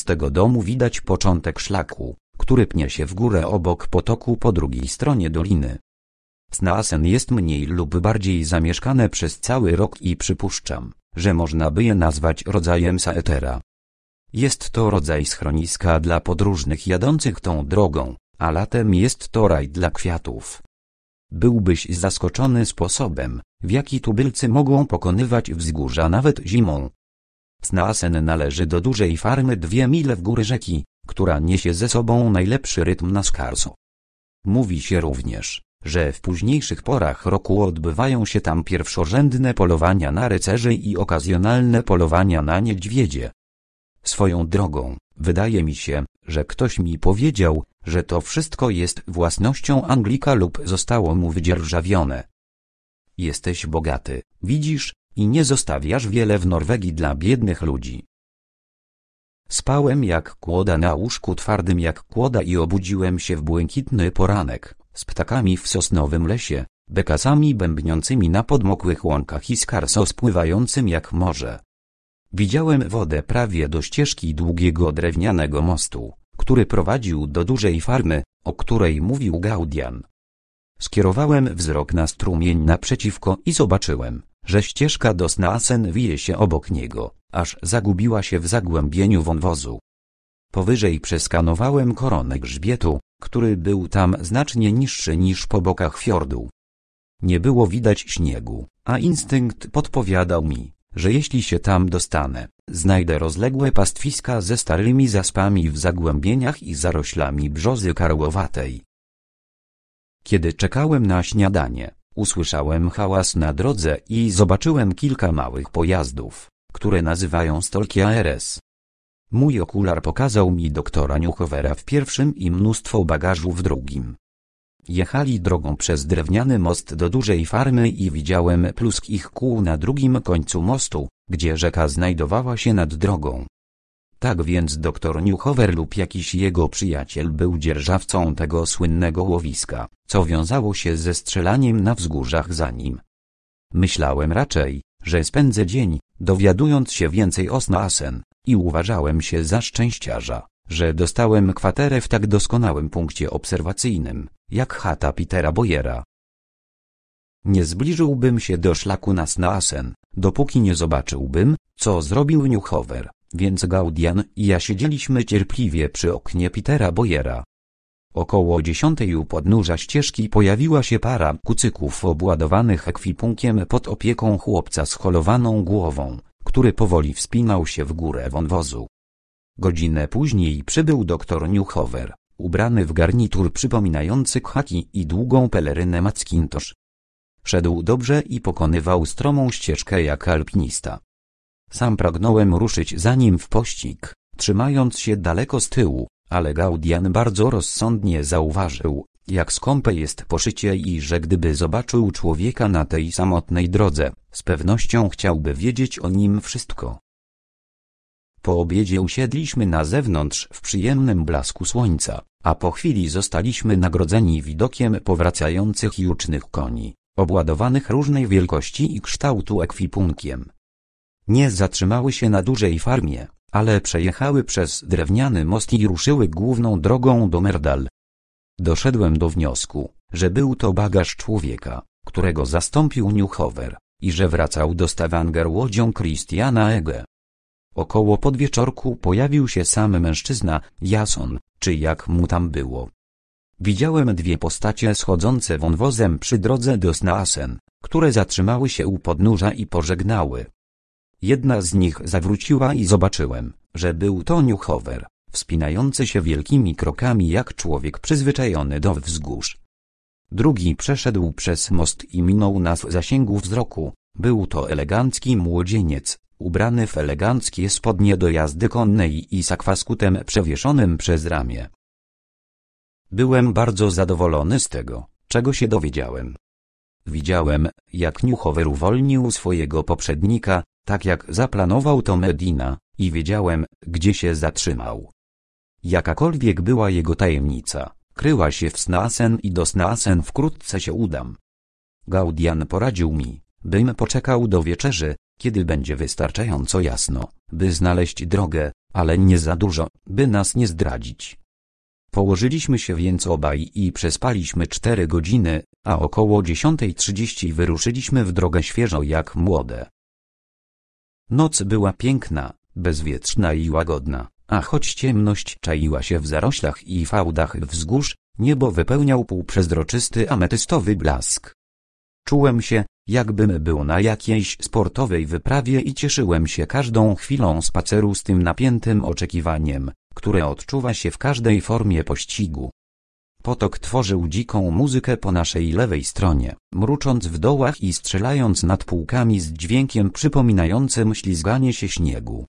Z tego domu widać początek szlaku, który pnie się w górę obok potoku po drugiej stronie doliny. Snaasen jest mniej lub bardziej zamieszkane przez cały rok i przypuszczam, że można by je nazwać rodzajem saetera. Jest to rodzaj schroniska dla podróżnych jadących tą drogą, a latem jest to raj dla kwiatów. Byłbyś zaskoczony sposobem, w jaki tubylcy mogą pokonywać wzgórza nawet zimą. Snasen należy do dużej farmy dwie mile w górę rzeki, która niesie ze sobą najlepszy rytm na skarzu. Mówi się również, że w późniejszych porach roku odbywają się tam pierwszorzędne polowania na rycerzy i okazjonalne polowania na niedźwiedzie. Swoją drogą, wydaje mi się, że ktoś mi powiedział, że to wszystko jest własnością Anglika lub zostało mu wydzierżawione. Jesteś bogaty, widzisz, i nie zostawiasz wiele w Norwegii dla biednych ludzi. Spałem jak kłoda na łóżku twardym jak kłoda i obudziłem się w błękitny poranek, z ptakami w sosnowym lesie, bekasami bębniącymi na podmokłych łąkach i skarso spływającym jak morze. Widziałem wodę prawie do ścieżki długiego drewnianego mostu, który prowadził do dużej farmy, o której mówił Gaudian. Skierowałem wzrok na strumień naprzeciwko i zobaczyłem, że ścieżka do Snasen wije się obok niego, aż zagubiła się w zagłębieniu wąwozu. Powyżej przeskanowałem koronę grzbietu, który był tam znacznie niższy niż po bokach fiordu. Nie było widać śniegu, a instynkt podpowiadał mi, że jeśli się tam dostanę, znajdę rozległe pastwiska ze starymi zaspami w zagłębieniach i zaroślami brzozy karłowatej. Kiedy czekałem na śniadanie, Usłyszałem hałas na drodze i zobaczyłem kilka małych pojazdów, które nazywają stolki ARS. Mój okular pokazał mi doktora Newhowera w pierwszym i mnóstwo bagażu w drugim. Jechali drogą przez drewniany most do dużej farmy i widziałem plusk ich kół na drugim końcu mostu, gdzie rzeka znajdowała się nad drogą. Tak więc dr Newhover lub jakiś jego przyjaciel był dzierżawcą tego słynnego łowiska, co wiązało się ze strzelaniem na wzgórzach za nim. Myślałem raczej, że spędzę dzień, dowiadując się więcej o Snasen, i uważałem się za szczęściarza, że dostałem kwaterę w tak doskonałym punkcie obserwacyjnym, jak chata Petera Boyera. Nie zbliżyłbym się do szlaku na Snasen, dopóki nie zobaczyłbym, co zrobił Newhover. Więc Gaudian i ja siedzieliśmy cierpliwie przy oknie Petera Boyera. Około dziesiątej u podnóża ścieżki pojawiła się para kucyków obładowanych ekwipunkiem pod opieką chłopca z holowaną głową, który powoli wspinał się w górę wąwozu. Godzinę później przybył doktor Newhover, ubrany w garnitur przypominający khaki i długą pelerynę Mackintosh. Szedł dobrze i pokonywał stromą ścieżkę jak alpinista. Sam pragnąłem ruszyć za nim w pościg, trzymając się daleko z tyłu, ale Gaudian bardzo rozsądnie zauważył, jak skąpe jest poszycie i że gdyby zobaczył człowieka na tej samotnej drodze, z pewnością chciałby wiedzieć o nim wszystko. Po obiedzie usiedliśmy na zewnątrz w przyjemnym blasku słońca, a po chwili zostaliśmy nagrodzeni widokiem powracających jucznych koni, obładowanych różnej wielkości i kształtu ekwipunkiem. Nie zatrzymały się na dużej farmie, ale przejechały przez drewniany most i ruszyły główną drogą do Merdal. Doszedłem do wniosku, że był to bagaż człowieka, którego zastąpił Newhover, i że wracał do Stavanger łodzią Christiana Ege. Około podwieczorku pojawił się sam mężczyzna, Jason, czy jak mu tam było. Widziałem dwie postacie schodzące wąwozem przy drodze do Snaasen, które zatrzymały się u podnóża i pożegnały. Jedna z nich zawróciła i zobaczyłem, że był to Newhover, wspinający się wielkimi krokami jak człowiek przyzwyczajony do wzgórz. Drugi przeszedł przez most i minął nas w zasięgu wzroku. Był to elegancki młodzieniec, ubrany w eleganckie spodnie do jazdy konnej i sakwaskutem przewieszonym przez ramię. Byłem bardzo zadowolony z tego, czego się dowiedziałem, Widziałem, jak Niuchower uwolnił swojego poprzednika, tak jak zaplanował to Medina, i wiedziałem, gdzie się zatrzymał. Jakakolwiek była jego tajemnica, kryła się w Snasen i do Snasen wkrótce się udam. Gaudian poradził mi, bym poczekał do wieczerzy, kiedy będzie wystarczająco jasno, by znaleźć drogę, ale nie za dużo, by nas nie zdradzić. Położyliśmy się więc obaj i przespaliśmy cztery godziny, a około 10.30 wyruszyliśmy w drogę świeżo jak młode. Noc była piękna, bezwietrzna i łagodna, a choć ciemność czaiła się w zaroślach i fałdach wzgórz, niebo wypełniał półprzezroczysty ametystowy blask. Czułem się, jakbym był na jakiejś sportowej wyprawie i cieszyłem się każdą chwilą spaceru z tym napiętym oczekiwaniem, które odczuwa się w każdej formie pościgu. Potok tworzył dziką muzykę po naszej lewej stronie, mrucząc w dołach i strzelając nad półkami z dźwiękiem przypominającym ślizganie się śniegu.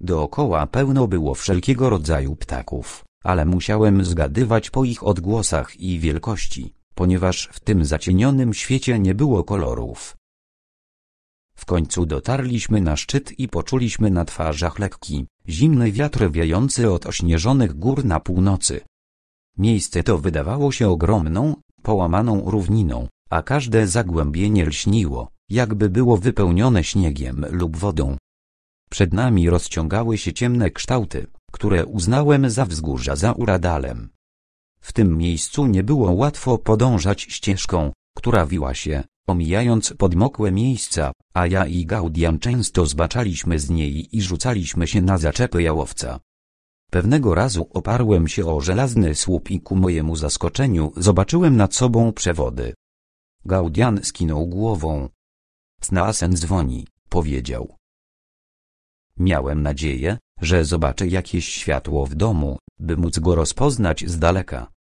Dookoła pełno było wszelkiego rodzaju ptaków, ale musiałem zgadywać po ich odgłosach i wielkości, ponieważ w tym zacienionym świecie nie było kolorów. W końcu dotarliśmy na szczyt i poczuliśmy na twarzach lekki, zimny wiatr wiejący od ośnieżonych gór na północy. Miejsce to wydawało się ogromną, połamaną równiną, a każde zagłębienie lśniło, jakby było wypełnione śniegiem lub wodą. Przed nami rozciągały się ciemne kształty, które uznałem za wzgórza za Uradalem. W tym miejscu nie było łatwo podążać ścieżką, która wiła się, Omijając podmokłe miejsca, a ja i Gaudian często zbaczaliśmy z niej i rzucaliśmy się na zaczepy jałowca. Pewnego razu oparłem się o żelazny słup i ku mojemu zaskoczeniu zobaczyłem nad sobą przewody. Gaudian skinął głową. Snasen dzwoni, powiedział. Miałem nadzieję, że zobaczę jakieś światło w domu, by móc go rozpoznać z daleka.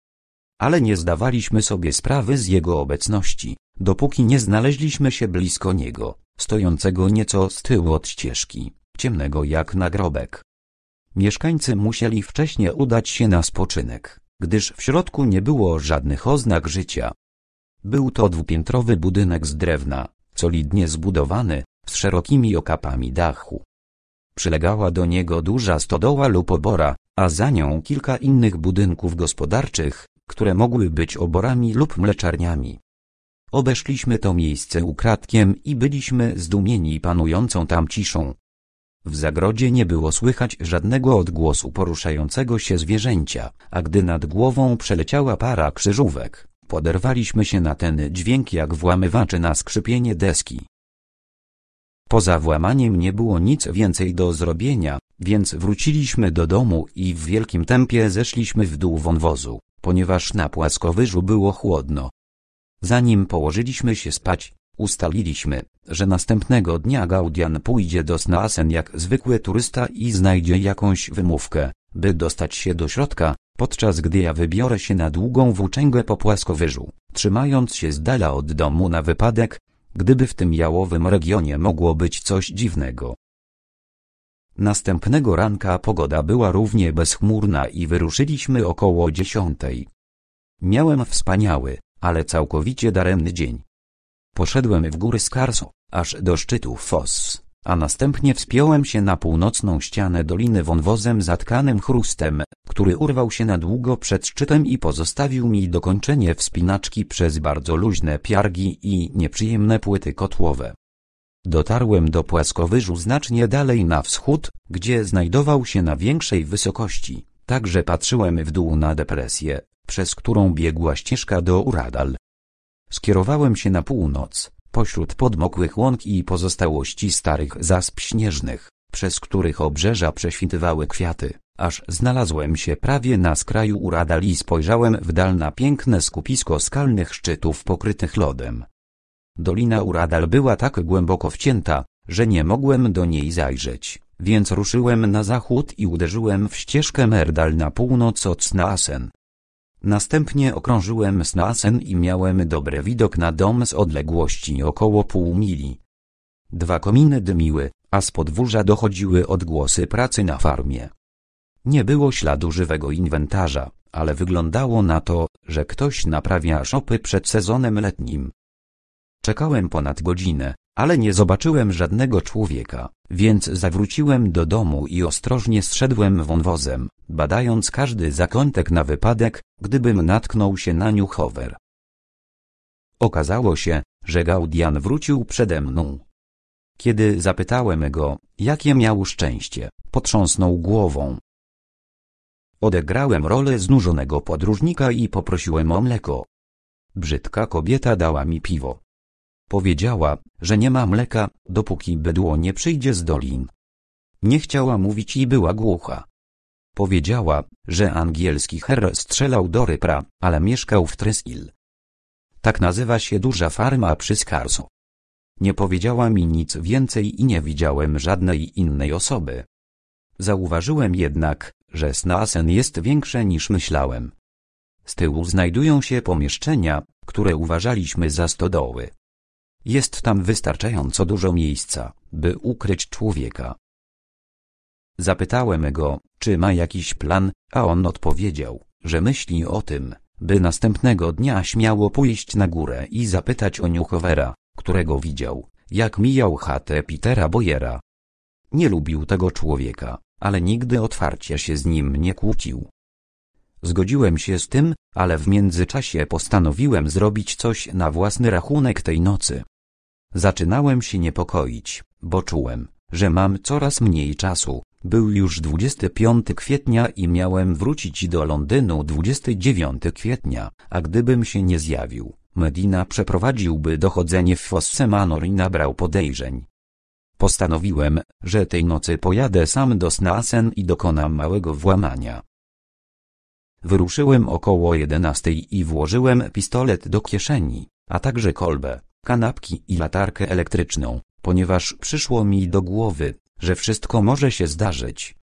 Ale nie zdawaliśmy sobie sprawy z jego obecności dopóki nie znaleźliśmy się blisko niego, stojącego nieco z tyłu od ścieżki, ciemnego jak nagrobek. Mieszkańcy musieli wcześniej udać się na spoczynek, gdyż w środku nie było żadnych oznak życia. Był to dwupiętrowy budynek z drewna, solidnie zbudowany, z szerokimi okapami dachu. Przylegała do niego duża stodoła lub obora, a za nią kilka innych budynków gospodarczych, które mogły być oborami lub mleczarniami. Obeszliśmy to miejsce ukradkiem i byliśmy zdumieni panującą tam ciszą. W zagrodzie nie było słychać żadnego odgłosu poruszającego się zwierzęcia, a gdy nad głową przeleciała para krzyżówek, poderwaliśmy się na ten dźwięk jak włamywaczy na skrzypienie deski. Poza włamaniem nie było nic więcej do zrobienia, więc wróciliśmy do domu i w wielkim tempie zeszliśmy w dół wąwozu, ponieważ na płaskowyżu było chłodno, Zanim położyliśmy się spać, ustaliliśmy, że następnego dnia Gaudian pójdzie do Snaasen jak zwykły turysta i znajdzie jakąś wymówkę, by dostać się do środka, podczas gdy ja wybiorę się na długą włóczęgę po płaskowyżu, trzymając się z dala od domu na wypadek, gdyby w tym jałowym regionie mogło być coś dziwnego. Następnego ranka pogoda była równie bezchmurna i wyruszyliśmy około dziesiątej. Miałem wspaniały, ale całkowicie daremny dzień. Poszedłem w góry Skarso, aż do szczytu Foss, a następnie wspiąłem się na północną ścianę doliny wąwozem zatkanym chrustem, który urwał się na długo przed szczytem i pozostawił mi dokończenie wspinaczki przez bardzo luźne piargi i nieprzyjemne płyty kotłowe. Dotarłem do płaskowyżu znacznie dalej na wschód, gdzie znajdował się na większej wysokości. Także patrzyłem w dół na depresję, przez którą biegła ścieżka do Uradal. Skierowałem się na północ, pośród podmokłych łąk i pozostałości starych zasp śnieżnych, przez których obrzeża prześwitywały kwiaty, aż znalazłem się prawie na skraju Uradal i spojrzałem w dal na piękne skupisko skalnych szczytów pokrytych lodem. Dolina Uradal była tak głęboko wcięta, że nie mogłem do niej zajrzeć. Więc ruszyłem na zachód i uderzyłem w ścieżkę Merdal na północ od Snaasen. Następnie okrążyłem Snaasen i miałem dobry widok na dom z odległości około pół mili. Dwa kominy dymiły, a z podwórza dochodziły odgłosy pracy na farmie. Nie było śladu żywego inwentarza, ale wyglądało na to, że ktoś naprawia szopy przed sezonem letnim. Czekałem ponad godzinę, ale nie zobaczyłem żadnego człowieka, więc zawróciłem do domu i ostrożnie zszedłem wąwozem, badając każdy zakątek na wypadek, gdybym natknął się na niuchower. Okazało się, że Gaudian wrócił przede mną. Kiedy zapytałem go, jakie miał szczęście, potrząsnął głową. Odegrałem rolę znużonego podróżnika i poprosiłem o mleko. Brzydka kobieta dała mi piwo. Powiedziała, że nie ma mleka, dopóki bydło nie przyjdzie z dolin. Nie chciała mówić i była głucha. Powiedziała, że angielski her strzelał do rypra, ale mieszkał w Tresil. Tak nazywa się duża farma przy Skarsu. Nie powiedziała mi nic więcej i nie widziałem żadnej innej osoby. Zauważyłem jednak, że Snasen jest większe niż myślałem. Z tyłu znajdują się pomieszczenia, które uważaliśmy za stodoły. Jest tam wystarczająco dużo miejsca, by ukryć człowieka. Zapytałem go, czy ma jakiś plan, a on odpowiedział, że myśli o tym, by następnego dnia śmiało pójść na górę i zapytać o Newchovera, którego widział, jak mijał chatę Petera Boyera. Nie lubił tego człowieka, ale nigdy otwarcie się z nim nie kłócił. Zgodziłem się z tym, ale w międzyczasie postanowiłem zrobić coś na własny rachunek tej nocy. Zaczynałem się niepokoić, bo czułem, że mam coraz mniej czasu. Był już 25 kwietnia i miałem wrócić do Londynu 29 kwietnia, a gdybym się nie zjawił, Medina przeprowadziłby dochodzenie w Fosse Manor i nabrał podejrzeń. Postanowiłem, że tej nocy pojadę sam do Snasen i dokonam małego włamania. Wyruszyłem około 11 i włożyłem pistolet do kieszeni, a także kolbę, kanapki i latarkę elektryczną, ponieważ przyszło mi do głowy, że wszystko może się zdarzyć.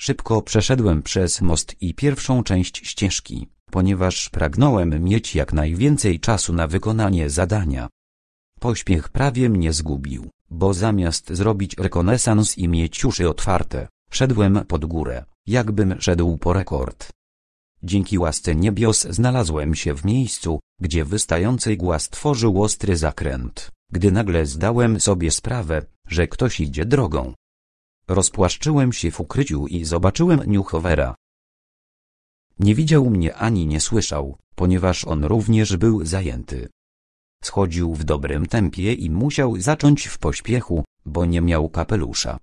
Szybko przeszedłem przez most i pierwszą część ścieżki, ponieważ pragnąłem mieć jak najwięcej czasu na wykonanie zadania. Pośpiech prawie mnie zgubił, bo zamiast zrobić rekonesans i mieć uszy otwarte, szedłem pod górę, jakbym szedł po rekord. Dzięki łasce niebios znalazłem się w miejscu, gdzie wystającej igła stworzył ostry zakręt, gdy nagle zdałem sobie sprawę, że ktoś idzie drogą. Rozpłaszczyłem się w ukryciu i zobaczyłem Newhovera. Nie widział mnie ani nie słyszał, ponieważ on również był zajęty. Schodził w dobrym tempie i musiał zacząć w pośpiechu, bo nie miał kapelusza.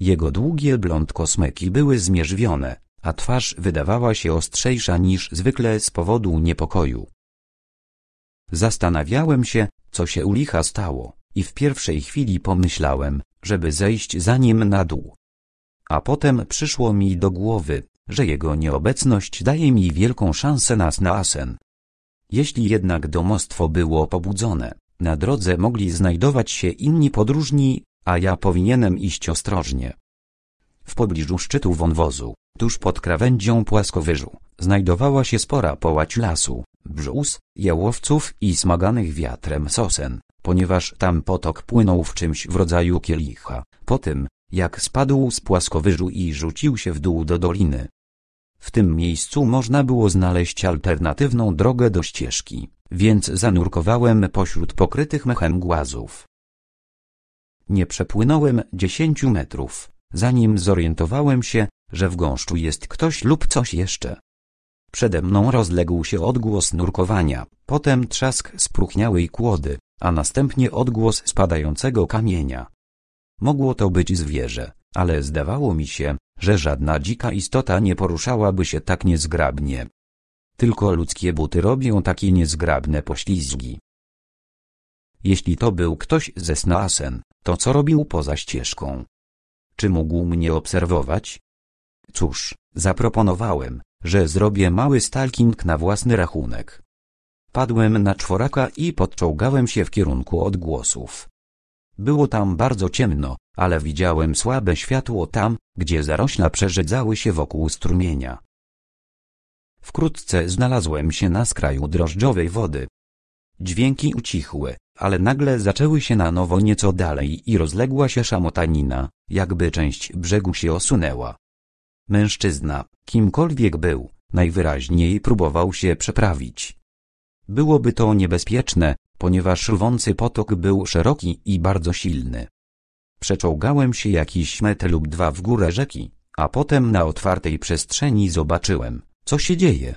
Jego długie blond kosmyki były zmierzwione, a twarz wydawała się ostrzejsza niż zwykle z powodu niepokoju. Zastanawiałem się, co się u licha stało, i w pierwszej chwili pomyślałem, żeby zejść za nim na dół. A potem przyszło mi do głowy, że jego nieobecność daje mi wielką szansę nas na asen. Jeśli jednak domostwo było pobudzone, na drodze mogli znajdować się inni podróżni, a ja powinienem iść ostrożnie. W pobliżu szczytu wąwozu, tuż pod krawędzią płaskowyżu, znajdowała się spora połać lasu, brzus, jałowców i smaganych wiatrem sosen, ponieważ tam potok płynął w czymś w rodzaju kielicha, po tym, jak spadł z płaskowyżu i rzucił się w dół do doliny. W tym miejscu można było znaleźć alternatywną drogę do ścieżki, więc zanurkowałem pośród pokrytych mechem głazów. Nie przepłynąłem dziesięciu metrów, zanim zorientowałem się, że w gąszczu jest ktoś lub coś jeszcze. Przede mną rozległ się odgłos nurkowania, potem trzask spróchniałej kłody, a następnie odgłos spadającego kamienia. Mogło to być zwierzę, ale zdawało mi się, że żadna dzika istota nie poruszałaby się tak niezgrabnie. Tylko ludzkie buty robią takie niezgrabne poślizgi. Jeśli to był ktoś ze Snaasen, to co robił poza ścieżką? Czy mógł mnie obserwować? Cóż, zaproponowałem, że zrobię mały stalking na własny rachunek. Padłem na czworaka i podczołgałem się w kierunku odgłosów. Było tam bardzo ciemno, ale widziałem słabe światło tam, gdzie zarośla przerzedzały się wokół strumienia. Wkrótce znalazłem się na skraju drożdżowej wody. Dźwięki ucichły, ale nagle zaczęły się na nowo nieco dalej i rozległa się szamotanina, jakby część brzegu się osunęła. Mężczyzna, kimkolwiek był, najwyraźniej próbował się przeprawić. Byłoby to niebezpieczne, ponieważ rwący potok był szeroki i bardzo silny. Przeczołgałem się jakiś metr lub dwa w górę rzeki, a potem na otwartej przestrzeni zobaczyłem, co się dzieje.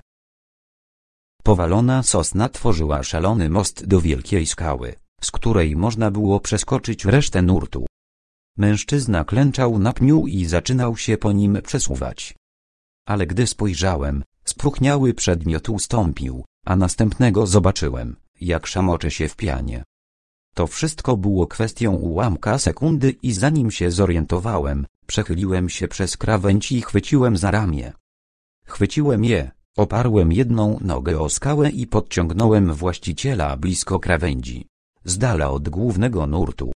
Powalona sosna tworzyła szalony most do wielkiej skały, z której można było przeskoczyć resztę nurtu. Mężczyzna klęczał na pniu i zaczynał się po nim przesuwać. Ale gdy spojrzałem, spróchniały przedmiot ustąpił, a następnego zobaczyłem, jak szamocze się w pianie. To wszystko było kwestią ułamka sekundy i zanim się zorientowałem, przechyliłem się przez krawędź i chwyciłem za ramię. Chwyciłem je, oparłem jedną nogę o skałę i podciągnąłem właściciela blisko krawędzi, z dala od głównego nurtu.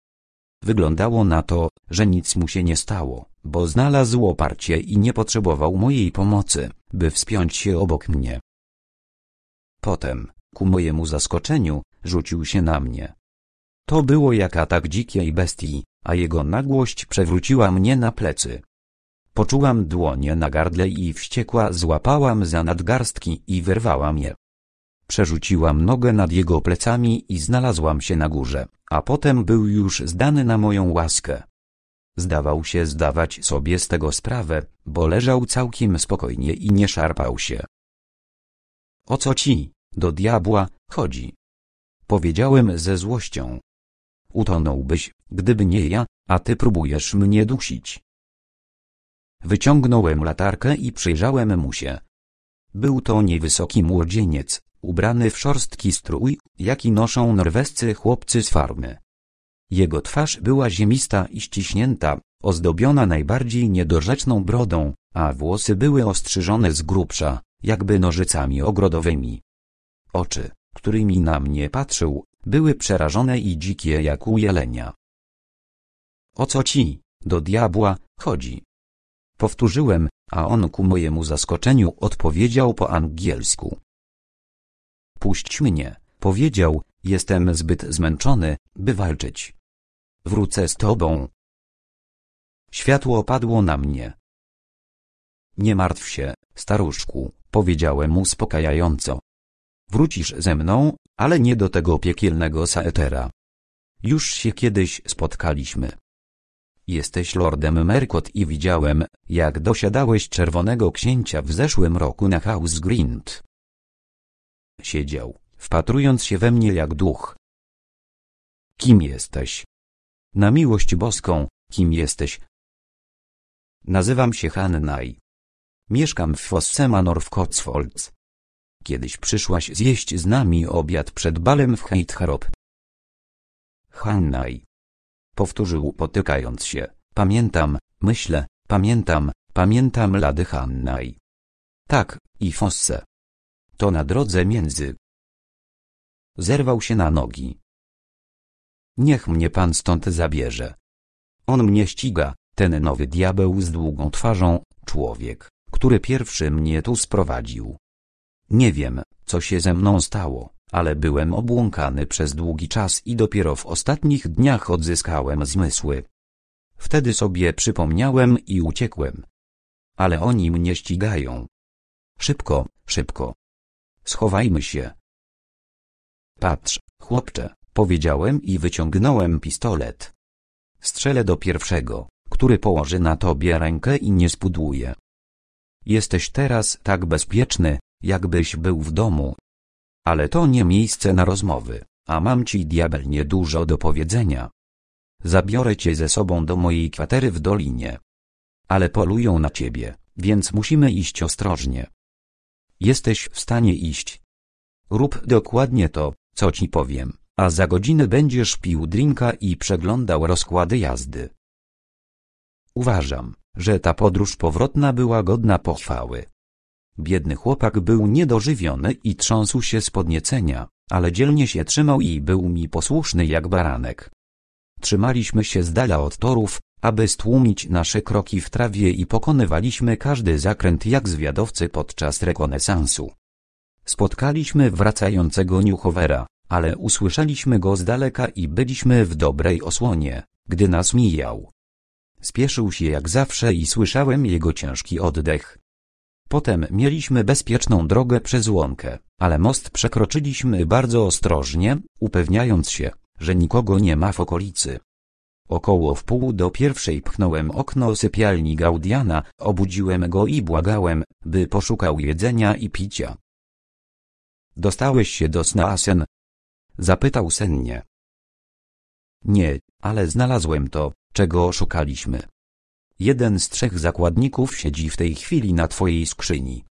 Wyglądało na to, że nic mu się nie stało, bo znalazł oparcie i nie potrzebował mojej pomocy, by wspiąć się obok mnie. Potem, ku mojemu zaskoczeniu, rzucił się na mnie. To było jak atak dzikiej bestii, a jego nagłość przewróciła mnie na plecy. Poczułam dłonie na gardle i wściekła złapałam za nadgarstki i wyrwałam je. Przerzuciłam nogę nad jego plecami i znalazłam się na górze a potem był już zdany na moją łaskę. Zdawał się zdawać sobie z tego sprawę, bo leżał całkiem spokojnie i nie szarpał się. O co ci, do diabła, chodzi? Powiedziałem ze złością. Utonąłbyś, gdyby nie ja, a ty próbujesz mnie dusić. Wyciągnąłem latarkę i przyjrzałem mu się. Był to niewysoki młodzieniec, ubrany w szorstki strój, jaki noszą norwescy chłopcy z farmy. Jego twarz była ziemista i ściśnięta, ozdobiona najbardziej niedorzeczną brodą, a włosy były ostrzyżone z grubsza, jakby nożycami ogrodowymi. Oczy, którymi na mnie patrzył, były przerażone i dzikie jak u jelenia. O co ci, do diabła, chodzi? Powtórzyłem, a on ku mojemu zaskoczeniu odpowiedział po angielsku. Puść mnie, powiedział, jestem zbyt zmęczony, by walczyć. Wrócę z tobą. Światło padło na mnie. Nie martw się, staruszku, powiedziałem uspokajająco. Wrócisz ze mną, ale nie do tego piekielnego saetera. Już się kiedyś spotkaliśmy. Jesteś lordem Merkot i widziałem, jak dosiadałeś czerwonego księcia w zeszłym roku na House Grind. Siedział, wpatrując się we mnie jak duch. Kim jesteś? Na miłość boską, kim jesteś? Nazywam się Hannaj. Mieszkam w Fossemanor w Cotswolds. Kiedyś przyszłaś zjeść z nami obiad przed balem w Heitharop. Hannaj. Powtórzył potykając się. Pamiętam, myślę, pamiętam, pamiętam lady Hannaj. Tak, i Fosse. To na drodze między. Zerwał się na nogi. Niech mnie pan stąd zabierze. On mnie ściga, ten nowy diabeł z długą twarzą, człowiek, który pierwszy mnie tu sprowadził. Nie wiem, co się ze mną stało, ale byłem obłąkany przez długi czas i dopiero w ostatnich dniach odzyskałem zmysły. Wtedy sobie przypomniałem i uciekłem. Ale oni mnie ścigają. Szybko, szybko, Schowajmy się. Patrz, chłopcze, powiedziałem i wyciągnąłem pistolet. Strzelę do pierwszego, który położy na tobie rękę i nie spudłuje. Jesteś teraz tak bezpieczny, jakbyś był w domu. Ale to nie miejsce na rozmowy, a mam ci diabelnie dużo do powiedzenia. Zabiorę cię ze sobą do mojej kwatery w dolinie. Ale polują na ciebie, więc musimy iść ostrożnie jesteś w stanie iść. Rób dokładnie to, co ci powiem, a za godzinę będziesz pił drinka i przeglądał rozkłady jazdy. Uważam, że ta podróż powrotna była godna pochwały. Biedny chłopak był niedożywiony i trząsł się z podniecenia, ale dzielnie się trzymał i był mi posłuszny jak baranek. Trzymaliśmy się z dala od torów, aby stłumić nasze kroki w trawie i pokonywaliśmy każdy zakręt jak zwiadowcy podczas rekonesansu. Spotkaliśmy wracającego Newhovera, ale usłyszeliśmy go z daleka i byliśmy w dobrej osłonie, gdy nas mijał. Spieszył się jak zawsze i słyszałem jego ciężki oddech. Potem mieliśmy bezpieczną drogę przez łąkę, ale most przekroczyliśmy bardzo ostrożnie, upewniając się, że nikogo nie ma w okolicy. Około wpół do pierwszej pchnąłem okno sypialni Gaudiana, obudziłem go i błagałem, by poszukał jedzenia i picia. Dostałeś się do sna Zapytał sennie. Nie, ale znalazłem to, czego szukaliśmy. Jeden z trzech zakładników siedzi w tej chwili na twojej skrzyni.